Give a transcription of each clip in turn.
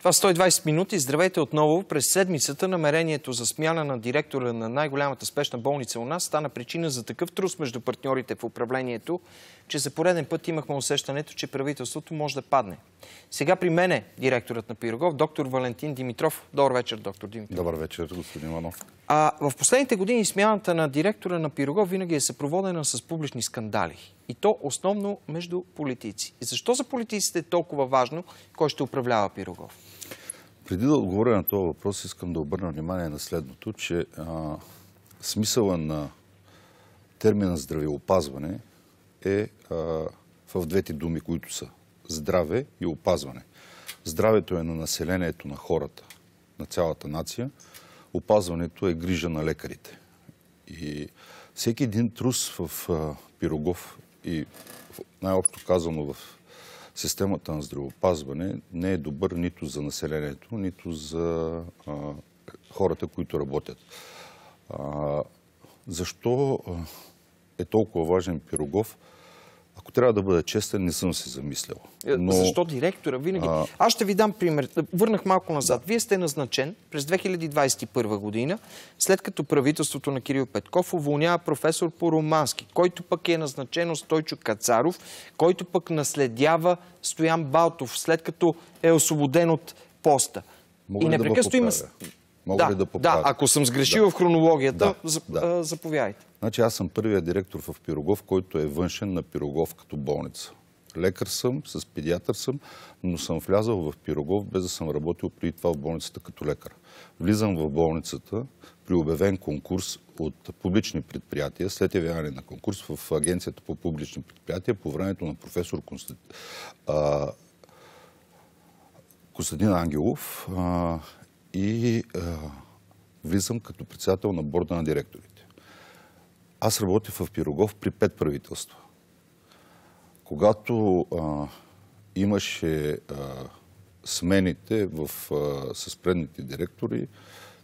Това 120 минути. Здравейте отново. През седмицата намерението за смяна на директора на най-голямата спешна болница у нас стана причина за такъв трус между партньорите в управлението, че за пореден път имахме усещането, че правителството може да падне. Сега при мен е директорът на Пирогов, доктор Валентин Димитров. Добър вечер, доктор Димитров. Добър вечер, господин Иванов. А в последните години смяната на директора на Пирогов винаги е съпроводена с публични скандали. И то основно между политици. И защо за политиците е толкова важно кой ще управлява Пирогов? Преди да отговоря на този въпрос, искам да обърна внимание на следното, че смисъла на термина здравеопазване е а, в двете думи, които са здраве и опазване. Здравето е на населението, на хората, на цялата нация. Опазването е грижа на лекарите. И всеки един трус в а, Пирогов и най-общо казано в системата на здравеопазване не е добър нито за населението, нито за хората, които работят. защо е толкова важен Пирогов? Ако трябва да бъда честен, не съм се замислял. Е, Но... Защо директора винаги? А... Аз ще ви дам пример. Върнах малко назад. Да. Вие сте назначен през 2021 година, след като правителството на Кирил Петков уволнява професор по романски, който пък е назначен от Стойчо Кацаров, който пък наследява Стоян Балтов, след като е освободен от поста. Мога и непрекъснато да има Мога да, ли да поправя? Да, ако съм сгрешил да. в хронологията, да, да. заповядайте. Значи аз съм първият директор в Пирогов, който е външен на Пирогов като болница. Лекар съм, с педиатър съм, но съм влязал в Пирогов, без да съм работил преди това в болницата като лекар. Влизам в болницата при обявен конкурс от публични предприятия, след явяване на конкурс в Агенцията по публични предприятия по времето на професор Константин, Ангелов, и а, влизам като председател на борда на директорите. Аз работя в Пирогов при пет правителства. Когато а, имаше а, смените в, а, с предните директори,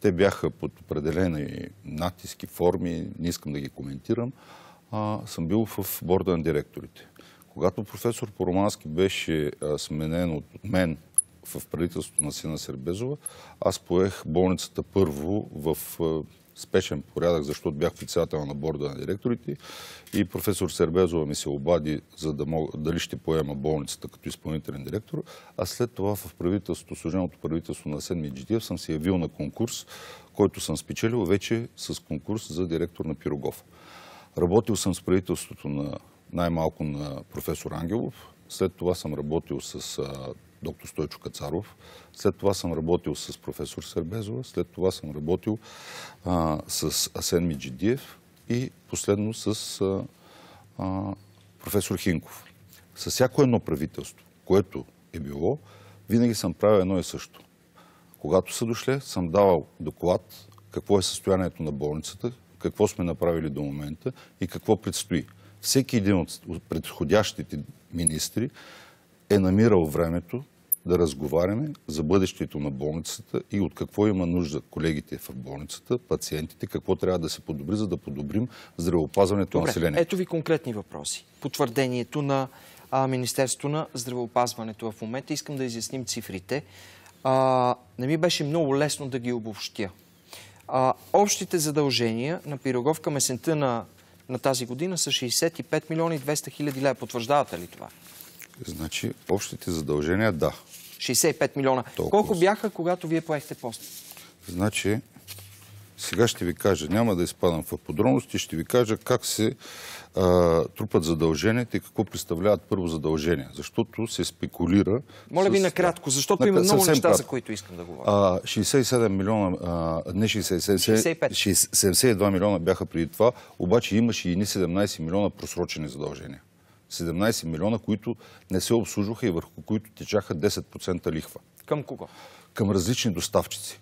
те бяха под определени натиски, форми, не искам да ги коментирам, а, съм бил в борда на директорите. Когато професор Поромански беше сменен от мен в правителството на сина Сербезова, аз поех болницата първо в е, спешен порядък, защото бях председател на борда на директорите и професор Сербезова ми се обади, за да мога, дали ще поема болницата като изпълнителен директор, а след това в правителството, служеното правителство на 7 Джидиев съм се явил на конкурс, който съм спечелил вече с конкурс за директор на Пирогов. Работил съм с правителството на най-малко на професор Ангелов, след това съм работил с доктор Стойчо Кацаров. След това съм работил с професор Сербезова, след това съм работил а, с Асен Миджидиев и последно с а, а, професор Хинков. С всяко едно правителство, което е било, винаги съм правил едно и също. Когато са дошле, съм давал доклад какво е състоянието на болницата, какво сме направили до момента и какво предстои. Всеки един от предходящите министри е намирал времето да разговаряме за бъдещето на болницата и от какво има нужда колегите в болницата, пациентите, какво трябва да се подобри, за да подобрим здравеопазването на населението. Ето ви конкретни въпроси. Потвърдението на Министерството на здравеопазването в момента. Искам да изясним цифрите. не ми беше много лесно да ги обобщя. общите задължения на Пирогов към есента на, тази година са 65 милиони 200 хиляди лева. Потвърждавате ли това? Значи, общите задължения, да. 65 милиона. Толкова. Колко бяха, когато вие поехте пост? Значи, сега ще ви кажа, няма да изпадам в подробности, ще ви кажа как се а, трупат задълженията и какво представляват първо задължения. Защото се спекулира... Моля ви с... накратко, защото на... има много неща, кратко. за които искам да говоря. А, 67 милиона, а, не 67, 65. 72 милиона бяха преди това, обаче имаше и 17 милиона просрочени задължения. 17 милиона, които не се обслужваха и върху които течаха 10% лихва. Към кого? Към различни доставчици,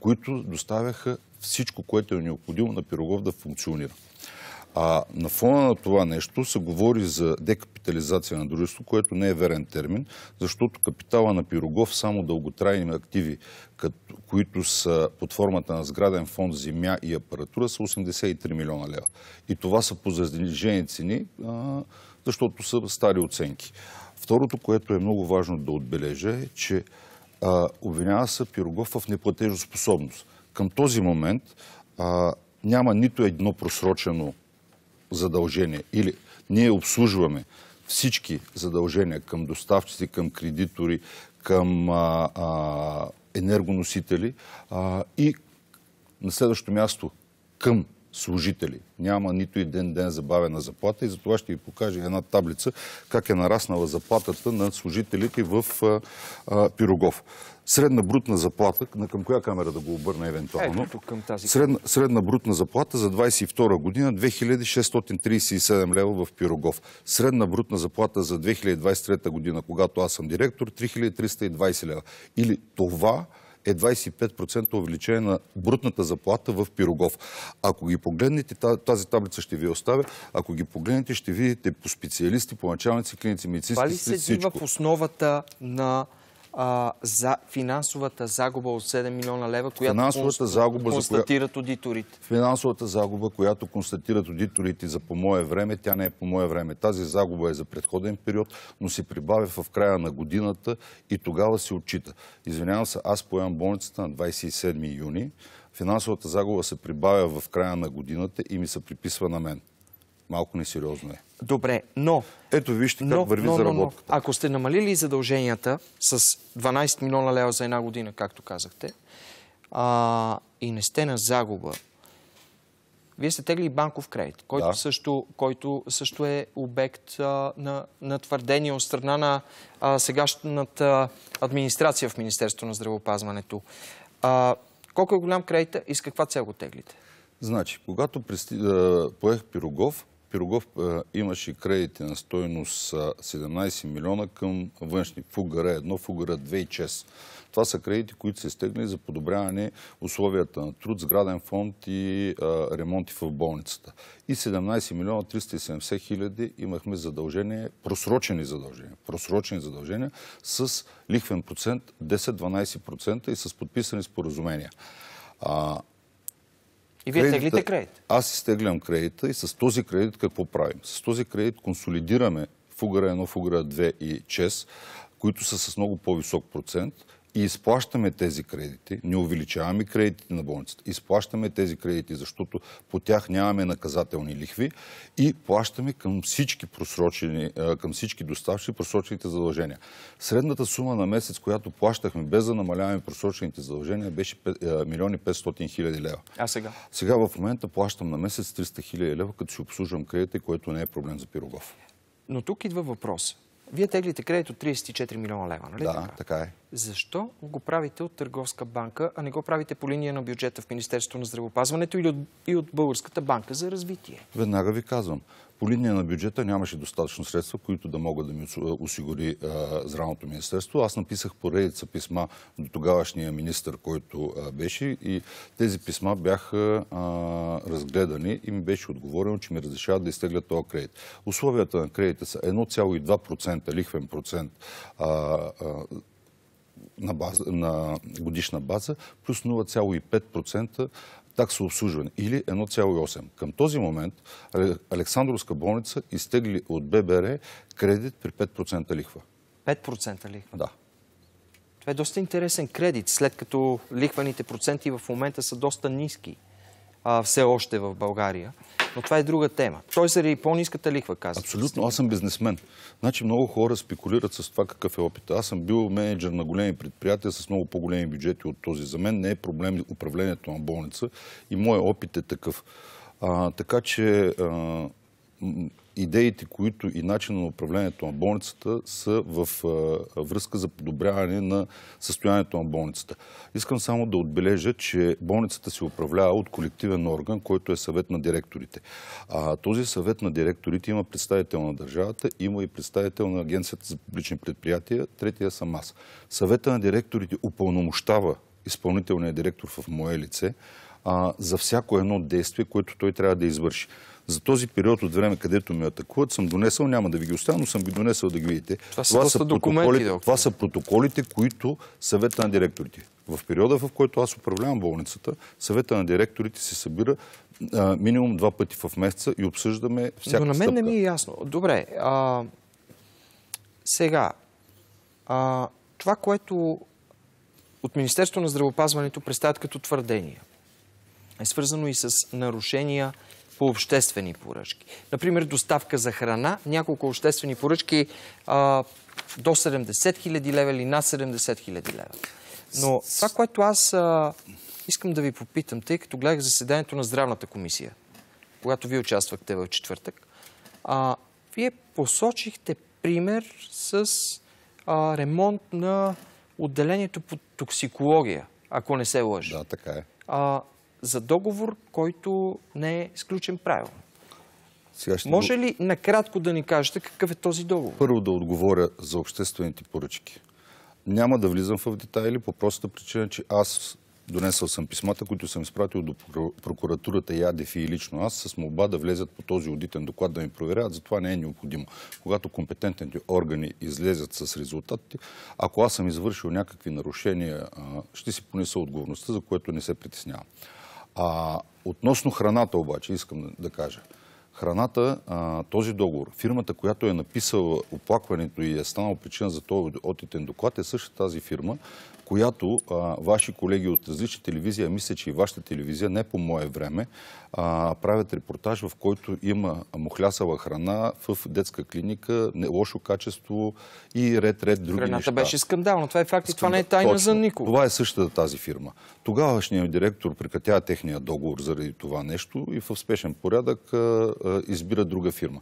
които доставяха всичко, което е необходимо на Пирогов да функционира. А на фона на това нещо се говори за декапитализация на дружество, което не е верен термин, защото капитала на Пирогов само дълготрайни активи, които са под формата на сграден фонд земя и апаратура, са 83 милиона лева. И това са по занижени цени защото са стари оценки. Второто, което е много важно да отбележа е, че а, обвинява се Пирогов в неплатежоспособност. Към този момент а, няма нито едно просрочено задължение или ние обслужваме всички задължения към доставчици, към кредитори, към а, а, енергоносители а, и на следващото място към служители. Няма нито един ден забавена заплата и за това ще ви покажа една таблица как е нараснала заплатата на служителите в Пирогов. Средна брутна заплата, към коя камера да го обърна евентуално? Ето, към тази. Средна, средна брутна заплата за 22 година 2637 лева в Пирогов. Средна брутна заплата за 2023 година, когато аз съм директор, 3320 лева. Или това е 25% увеличение на брутната заплата в Пирогов. Ако ги погледнете, тази таблица ще ви оставя, ако ги погледнете, ще видите по специалисти, по началници, клиници, медицински, Това ли седи в основата на а, за финансовата загуба от 7 милиона лева, която констатират аудиторите? Финансовата загуба, която констатират аудиторите за по мое време, тя не е по мое време. Тази загуба е за предходен период, но се прибавя в края на годината и тогава се отчита. Извинявам се, аз поемам болницата на 27 юни. Финансовата загуба се прибавя в края на годината и ми се приписва на мен малко несериозно е. Добре, но... Ето вижте как но, върви но, заработката. Но, но, ако сте намалили задълженията с 12 милиона лева за една година, както казахте, а, и не сте на загуба, вие сте тегли банков кредит, който, да. също, който също е обект а, на, на твърдение от страна на а, сегашната администрация в Министерството на здравеопазването. А, колко е голям кредит, и с каква цел го теглите? Значи, когато присти... поех Пирогов, Пирогов е, имаше кредити на стойност 17 милиона към външни. Фугара 1, е Фугара 2 и 6. Това са кредити, които са изтегнали за подобряване условията на труд, сграден фонд и ремонти в болницата. И 17 милиона 370 хиляди имахме задължения, просрочени задължения, просрочени задължения с лихвен процент 10-12% и с подписани споразумения. А, и вие теглите кредит? Аз изтеглям кредита и с този кредит какво правим? С този кредит консолидираме Фугара 1, Фугара 2 и ЧЕС, които са с много по-висок процент и изплащаме тези кредити, не увеличаваме кредитите на болницата, изплащаме тези кредити, защото по тях нямаме наказателни лихви и плащаме към всички, е, към всички доставчици просрочените задължения. Средната сума на месец, която плащахме без да намаляваме просрочените задължения, беше 1 е, милиони 500 хиляди лева. А сега? Сега в момента плащам на месец 300 хиляди лева, като си обслужвам кредита, което не е проблем за Пирогов. Но тук идва въпрос. Вие теглите кредит от 34 милиона лева, нали? Да, така? е. Защо го правите от Търговска банка, а не го правите по линия на бюджета в Министерството на здравеопазването или от Българската банка за развитие? Веднага ви казвам по линия на бюджета нямаше достатъчно средства, които да могат да ми осигури Здравното министерство. Аз написах поредица писма до тогавашния министр, който беше и тези писма бяха разгледани и ми беше отговорено, че ми разрешават да изтегля този кредит. Условията на кредита са 1,2% лихвен процент на, на, годишна база, плюс 0,5% таксообслужване или 1,8. Към този момент Александровска болница изтегли от ББР кредит при 5% лихва. 5% лихва? Да. Това е доста интересен кредит, след като лихваните проценти в момента са доста ниски все още в България. Но това е друга тема. Той заради по-низката лихва казва. Абсолютно, аз съм бизнесмен. Значи много хора спекулират с това какъв е опит. Аз съм бил менеджер на големи предприятия с много по-големи бюджети от този. За мен не е проблем управлението на болница и моят опит е такъв. така че идеите, които и начина на управлението на болницата са в връзка за подобряване на състоянието на болницата. Искам само да отбележа, че болницата се управлява от колективен орган, който е съвет на директорите. А този съвет на директорите има представител на държавата, има и представител на Агенцията за публични предприятия, третия съм аз. Съвета на директорите упълномощава изпълнителния директор в мое лице, а, за всяко едно действие, което той трябва да извърши. За този период от време, където ме атакуват, съм донесъл, няма да ви ги оставя, но съм ги донесъл да ги видите. Това, това, са, протоколите, това са протоколите, които съвета на директорите. В периода, в който аз управлявам болницата, съвета на директорите се събира а, минимум два пъти в месеца и обсъждаме всяка Но на мен стъпка. не ми е ясно. Добре, а, сега, а, това, което от Министерството на здравопазването представят като твърдения, е свързано и с нарушения по обществени поръчки. Например, доставка за храна. Няколко обществени поръчки а, до 70 хиляди лева или над 70 хиляди лева. Но това, което аз а, искам да ви попитам, тъй като гледах заседанието на здравната комисия, когато вие участвахте в четвъртък, а, вие посочихте пример с а, ремонт на отделението по токсикология, ако не се лъжи. Да, така е. А, за договор, който не е сключен правилно. Може ли накратко да ни кажете какъв е този договор? Първо да отговоря за обществените поръчки. Няма да влизам в детайли по простата причина, че аз донесъл съм писмата, които съм изпратил до прокуратурата и АДФ и лично аз с молба да влезат по този аудитен доклад да ми проверяват. Затова не е необходимо. Когато компетентните органи излезят с резултатите, ако аз съм извършил някакви нарушения, ще си понеса отговорността, за което не се притеснявам. А относно храната обаче, искам да кажа. Храната, този договор, фирмата, която е написала оплакването и е станала причина за този отитен доклад, е същата тази фирма, която а, ваши колеги от различни телевизия, мисля, че и вашата телевизия, не по мое време, а, правят репортаж, в който има мухлясала храна в детска клиника, не, лошо качество и ред-ред други Храната неща. Храната беше скандално. Това е факт и това не е тайна Точно. за никого. Това е същата тази фирма. Тогавашният директор прекратява техния договор заради това нещо и в спешен порядък а, избира друга фирма.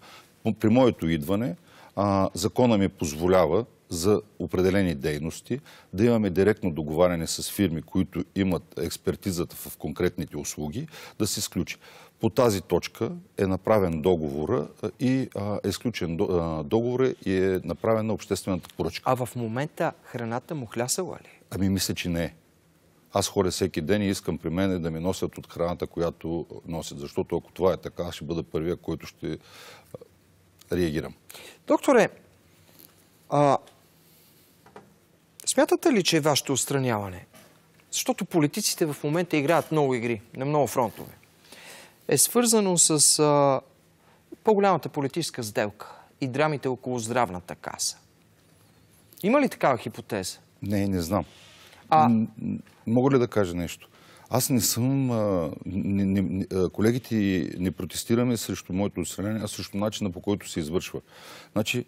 При моето идване, а, закона ми позволява за определени дейности да имаме директно договаряне с фирми, които имат експертизата в конкретните услуги, да се изключи. По тази точка е направен договора и а, е сключен договора и е направена обществената поръчка. А в момента храната му хлясала ли? Ами мисля, че не е. Аз хоря всеки ден и искам при мен да ми носят от храната, която носят. Защото ако това е така, аз ще бъда първия, който ще реагирам. Докторе, а, смятате ли, че е вашето отстраняване, защото политиците в момента играят много игри на много фронтове, е свързано с а, по-голямата политическа сделка и драмите около здравната каса? Има ли такава хипотеза? Не, не знам. А... Мога ли да кажа нещо? Аз не съм... не, не, колегите не протестираме срещу моето отстранение, а срещу начина по който се извършва. Значи,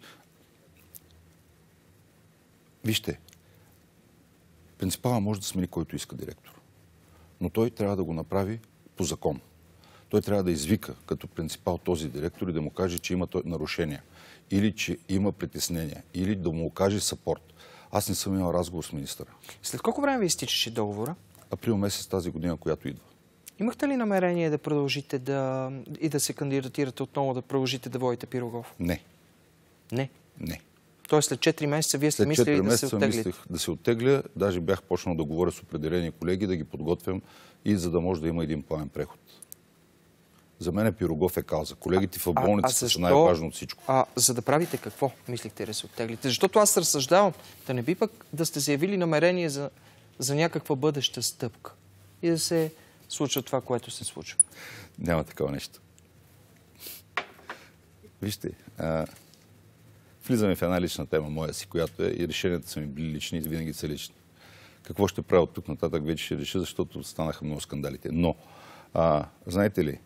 вижте, принципала може да смени който иска директор, но той трябва да го направи по закон. Той трябва да извика като принципал този директор и да му каже, че има нарушения или че има притеснения, или да му окаже сапорт. Аз не съм имал разговор с министъра. След колко време ви изтичаше договора? април месец тази година, която идва. Имахте ли намерение да продължите да... и да се кандидатирате отново, да продължите да водите Пирогов? Не. Не? Не. Тоест след 4 месеца вие сте мислили да се оттеглите? мислих да се оттегля. Даже бях почнал да говоря с определени колеги, да ги подготвям и за да може да има един плавен преход. За мен Пирогов е кауза. Колегите в болницата са най-важно от всичко. А за да правите какво мислихте да се оттеглите? Защото аз разсъждавам да не би пък да сте заявили намерение за за някаква бъдеща стъпка и да се случва това, което се случва. Няма такова нещо. Вижте, а, влизаме в една лична тема, моя си, която е и решенията са ми били лични и винаги са лични. Какво ще правя от тук нататък вече ще реша, защото станаха много скандалите. Но, а, знаете ли,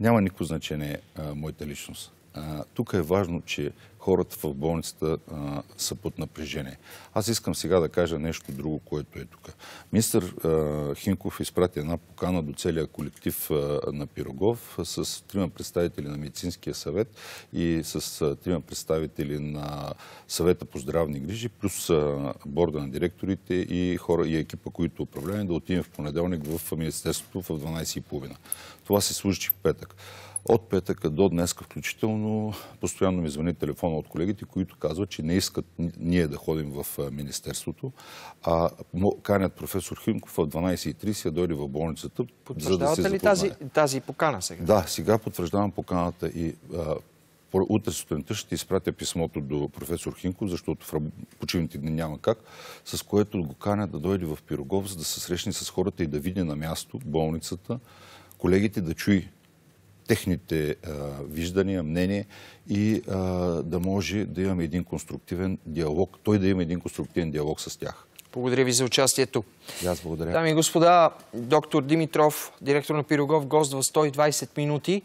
няма никакво значение а, моята личност тук е важно, че хората в болницата а, са под напрежение. Аз искам сега да кажа нещо друго, което е тук. Мистър а, Хинков изпрати една покана до целия колектив а, на Пирогов с трима представители на Медицинския съвет и с трима представители на съвета по здравни грижи, плюс борда на директорите и хора и екипа, които управляваме, да отидем в понеделник в Министерството в 12.30. Това се случи в петък. От петъка до днеска включително постоянно ми звъни телефона от колегите, които казват, че не искат ние да ходим в Министерството, а канят професор Химков в 12.30 да дойде в болницата. За да се ли тази, тази покана сега? Да, сега потвърждавам поканата и утре сутринта ще изпратя писмото до професор Хинко, защото в почивните дни няма как, с което го каня да дойде в Пирогов, за да се срещне с хората и да види на място болницата, колегите да чуи техните а, виждания, мнения и а, да може да имаме един конструктивен диалог, той да има един конструктивен диалог с тях. Благодаря ви за участието. И аз благодаря. Дами и господа, доктор Димитров, директор на Пирогов, гост в 120 минути.